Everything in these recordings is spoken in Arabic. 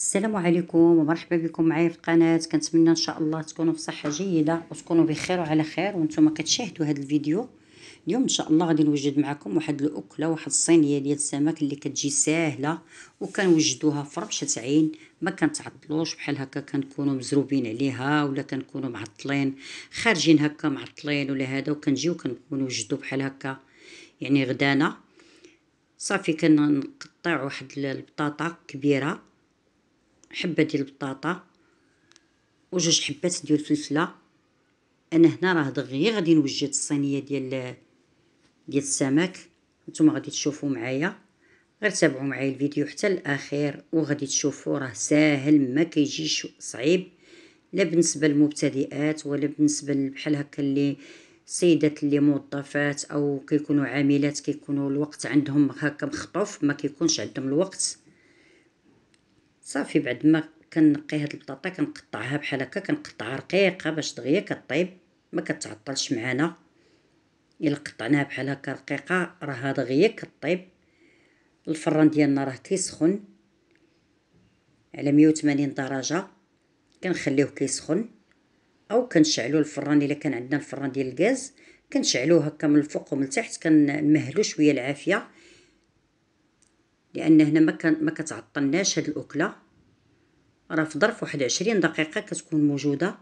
السلام عليكم ومرحبا بكم معايا في القناه كنتمنى ان شاء الله تكونوا في صحه جيده وتكونوا بخير وعلى خير وانتم كتشاهدوا هذا الفيديو اليوم ان شاء الله غادي نوجد معكم واحد الاكله واحد الصينيه ديال السمك اللي كتجي ساهله وكنوجدوها في ربشه عين ما كنتعطلوش بحال هكا كنكونوا مزروبين عليها ولا كنكونوا معطلين خارجين هكا معطلين ولا هذا وكنجيو كنوجدو بحال هكا يعني غدانا صافي كنقطع واحد البطاطا كبيره حبه ديال البطاطا وجوج حبات ديال الفلفله انا هنا راه دغيا غادي نوجد الصينيه ديال ديال السمك نتوما غادي تشوفوا معايا غير تابعوا معايا الفيديو حتى الاخير وغادي تشوفوا راه ساهل ما كيجيش صعيب لا بالنسبه للمبتدئات ولا بالنسبه بحال هكا اللي السيدات اللي موظفات او كيكونوا عاملات كيكونوا الوقت عندهم هكا مخطوف ما كيكونش عندهم الوقت صافي بعد ما كنقي هاد البطاطا كنقطعها بحال هكا كنقطعها رقيقه باش دغيا كطيب ما كتعطلش معانا الا قطعناها بحال هكا رقيقه راها دغيا كطيب الفران ديالنا راه كيسخن على 180 درجه كنخليوه كيسخن او كنشعلو الفران الا كان عندنا الفران ديال الغاز كنشعلوه هكا من الفوق ومن التحت كنمهلو شويه العافيه لان هنا ما ما كتعطلناش هاد الاكله راه في ظرف واحد عشرين دقيقه كتكون موجوده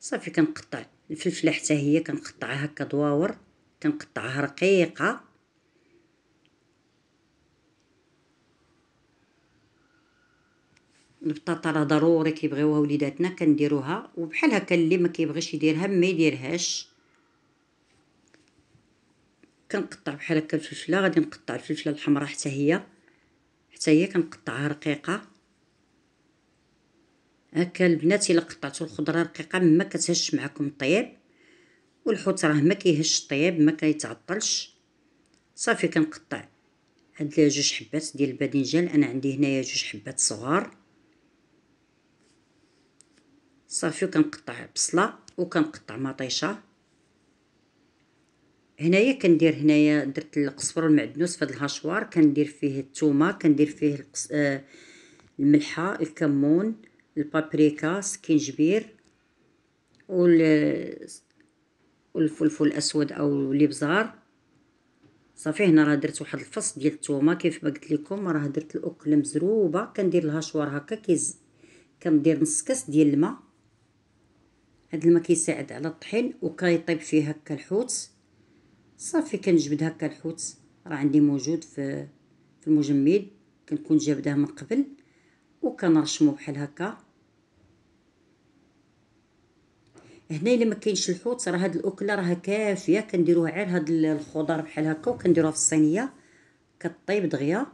صافي كنقطع الفلفله حتى هي كنقطعها هكا دواور كنقطعها رقيقه البطاطا راه ضروري كيبغيوها وليداتنا كنديروها وبحال هكا اللي ما كيبغيش يديرها ما يديرهاش كنقطع بحال هكا الفلفله غادي نقطع الفلفله الحمراء حتى هي حتى هي كنقطعها رقيقه هكا البنات الا قطعتوا الخضره رقيقه ما كتهش معكم طيب والحوت راه ما كيهش الطياب ما كيتعطلش صافي كنقطع هاد جوج حبات ديال الباذنجان انا عندي هنايا جوج حبات صغار صافي كنقطع بصله وكنقطع مطيشه هنايا كندير هنايا درت القزبر والمعدنوس في هذا الهشوار كندير فيه الثومه كندير فيه القص... آه، الملحه الكمون البابريكا سكينجبير وال والفلفل الاسود او الابزار صافي هنا راه درت واحد الفص ديال الثومه كيف ما قلت لكم راه درت الاكله مزروبه كندير الهشوار هكا كيز كندير نص كاس ديال الماء هاد الماء كيساعد على الطحين وكيطيب فيه هكا الحوت صافي كنجبد هكا الحوت راه عندي موجود في في المجمد كنكون جابداه من قبل وكنرشمو بحال هكا هنا الا ما كاينش الحوت راه هاد الاكله راه كافيه كنديروها غير هاد الخضر بحال هكا وكنديروها في الصينيه كطيب دغيا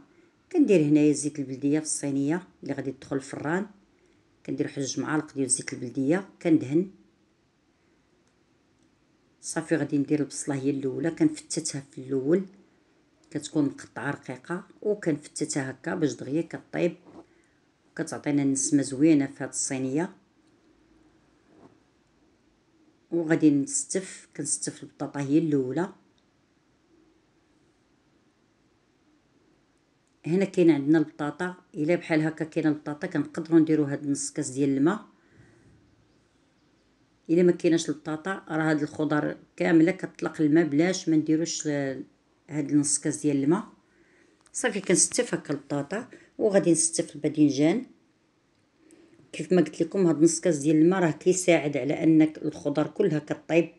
كندير هنايا زيت البلديه في الصينيه اللي غادي تدخل الفران كندير حوج معالق ديال زيت البلديه كندهن صافي غادي ندير البصله هي الاولى كنفتتها في الاول كتكون مقطعه رقيقه وكنفتتها هكا باش دغيا كطيب كتعطينا نسمه زوينه في هاد الصينيه وغادي نستف كنستف البطاطا هي الاولى هنا كاين عندنا البطاطا الا بحال هكا كاينه البطاطا كنقدروا نديروا هاد نص كاس ديال الماء الا ما كايناش البطاطا راه هاد الخضر كامله كتطلق الماء بلاش ما نديروش هاد النص كاس ديال الماء صافي كنستف هكا البطاطا وغادي نستف الباذنجان كيف ما قلت لكم هاد النص كاس ديال الماء راه كيساعد على انك الخضر كلها كطيب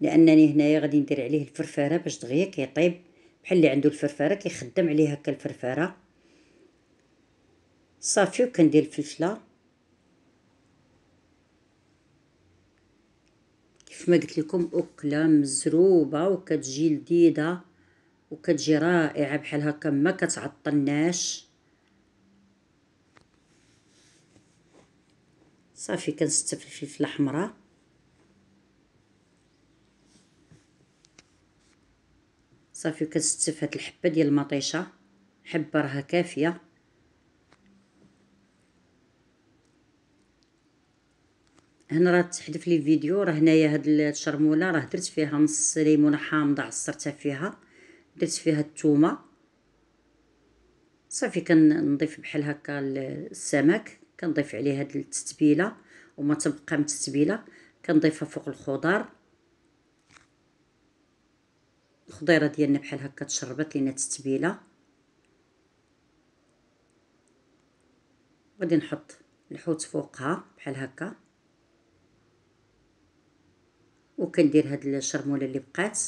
لانني هنايا غادي ندير عليه الفرفاره باش دغيا كيطيب بحال اللي عنده الفرفاره كيخدم عليه هكا الفرفاره صافي وكندير الفلفله كيف ما قلت لكم اكله مزروبه وكتجي لذيذه وكتجي رائعه بحال هكا ما كتعطلناش صافي كنستف الفلفله حمراء صافي كنستف هاد الحبه ديال المطيشه حبه راها كافيه هنا راه تحذف لي فيديو راه هنايا هاد الشرموله راه درت فيها نص ليمونه حامضه عصرتها فيها درت فيها الثومه صافي كنضيف بحال هكا السمك كنضيف عليه هاد التتبيله وما تبقى متتبيله كنضيفها فوق الخضار الخضيره ديالنا بحال هكا تشربت لينا التتبيله غادي نحط الحوت فوقها بحال هكا وكندير هاد الشرموله اللي بقات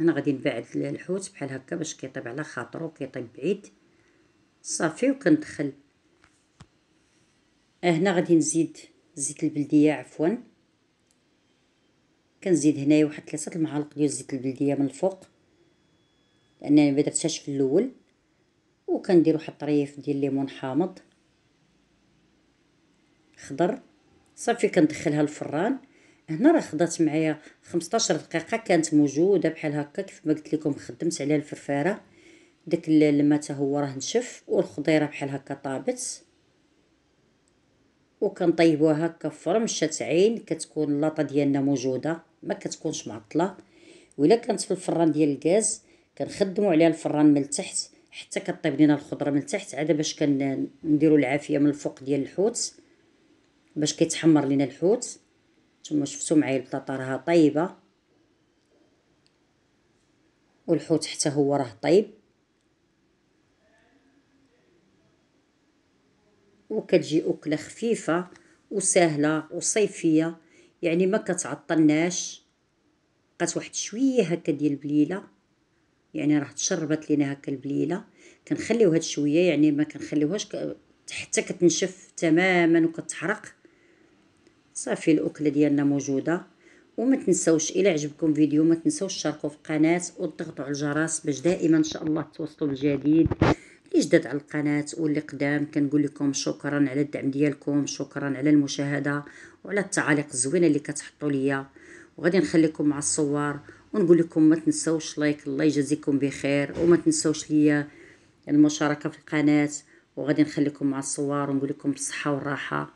انا غادي نبعد الحوت بحال هكا باش كيطيب على خاطرو كيطيب بعيد صافي وكندخل آه، هنا غادي نزيد زيت البلديه عفوا كنزيد هنايا واحد ثلاثه المعالق ديال زيت البلديه من الفوق لانني ما درتهاش في الاول وكندير واحد الطريف ديال الليمون حامض خضر صافي كندخلها الفران هنا راه خدات معايا 15 دقيقه كانت موجوده بحال هكا كيف ما قلت لكم خدمت عليها الفرفاره داك الماء حتى هو راه نشف والخضيره بحال هكا طابت وكنطيبوها هكا في عين كتكون اللاطه ديالنا موجوده ما كتكونش معطله ولا كانت في الفران ديال الغاز كنخدموا عليها الفران من التحت حتى كطيب لينا الخضره من التحت عاد باش كنديروا العافيه من الفوق ديال الحوت باش كيتحمر لينا الحوت نتوما شفتوا معايا البطاطا راها طيبه والحوت حتى هو راه طيب وكتجي اكله خفيفه وسهله وصيفيه يعني ما كتعطلناش بقات واحد شويه هكا ديال البليله يعني راه تشربت لينا هكا البليله كنخليو هاد شويه يعني ما كنخليوهاش حتى كتنشف تماما وكتحرق صافي الاكله ديالنا موجوده وما تنسوش الى عجبكم فيديو ما تنسوش تشاركوا في القناه وتضغطوا على الجرس باش دائما ان شاء الله توصلوا بالجديد اللي جدد على القناه واللي قدام كنقول لكم شكرا على الدعم ديالكم شكرا على المشاهده وعلى التعاليق الزوينه اللي كتحطوا ليا وغادي نخليكم مع الصور ونقول لكم ما تنسوش لايك الله يجازيكم بخير وما تنسوش ليا المشاركه في القناه وغادي نخليكم مع الصور ونقول لكم بالصحه والراحه